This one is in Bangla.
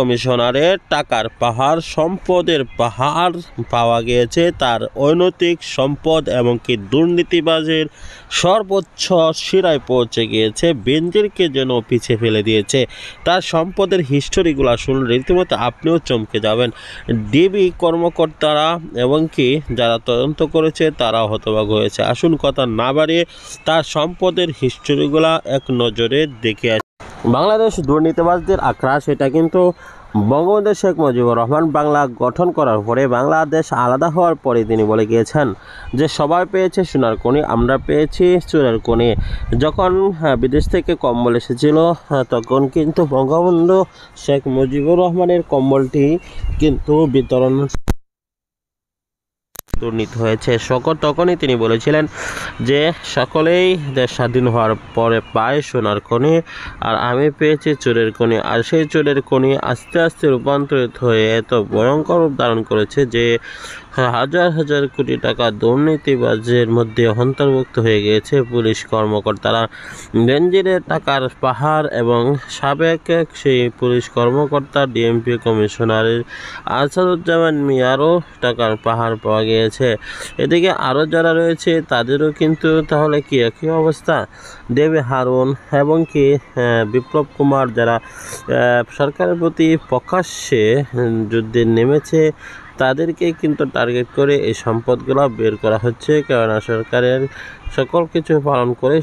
কমিশনারের টাকার পাহাড় সম্পদের পাহাড় পাওয়া গিয়েছে তার অনৈতিক সম্পদ এবং কি দুর্নীতিবাজের সর্বোচ্চ শিরায় পৌঁছে গিয়েছে বেঞ্জিরকে যেন পিছিয়ে ফেলে দিয়েছে তার সম্পদের হিস্টোরিগুলো শুনলে রীতিমতো আপনিও চমকে যাবেন ডিবি কর্মকর্তারা এবং কি যারা তদন্ত করেছে তারা হতবাক হয়েছে আসুন কথা না বাড়িয়ে তার সম্পদের হিস্টোরিগুলা এক নজরে দেখে বাংলাদেশ দুর্নীতিবাজদের আক্রাস এটা কিন্তু বঙ্গবন্ধু শেখ মুজিবুর রহমান বাংলা গঠন করার পরে বাংলাদেশ আলাদা হওয়ার পরে তিনি বলে গিয়েছেন যে সবাই পেয়েছে সোনার কোণে আমরা পেয়েছি চূড়ার কোণে যখন হ্যাঁ, বিদেশ থেকে কম্বল এসেছিল হ্যাঁ, তখন কিন্তু বঙ্গবন্ধু শেখ মুজিবুর রহমানের কম্বলটি কিন্তু বিতরণ দুর্নীত হয়েছে সকল তখনই তিনি বলেছিলেন যে সকলেই দেশ স্বাধীন হওয়ার পরে পায় সোনার কণি আর আমি পেয়েছি চোরের কণি আর সেই চোরের কণি আস্তে আস্তে রূপান্তরিত হয়ে এত ভয়ঙ্কর রূপ ধারণ করেছে যে হাজার হাজার কোটি টাকা দুর্নীতিবাজের মধ্যে অন্তর্ভুক্ত হয়ে গিয়েছে পুলিশ কর্মকর্তারা রেঞ্জিরের টাকার পাহাড় এবং সাবেক সেই পুলিশ কর্মকর্তা ডিএমপি কমিশনারের আসাদুজ্জামান মিয়ারও টাকার পাহাড় পাওয়া গিয়েছে এদিকে আরও যারা রয়েছে তাদেরও কিন্তু তাহলে কি একই অবস্থা দেবে হারুন এবং কি বিপ্লব কুমার যারা সরকারের প্রতি প্রকাশ্যে যুদ্ধে নেমেছে তাদেরকে কিন্তু টার্গেট করে এই সম্পদগুলো বের করা হচ্ছে কেননা সরকারের সকল কিছু পালন করে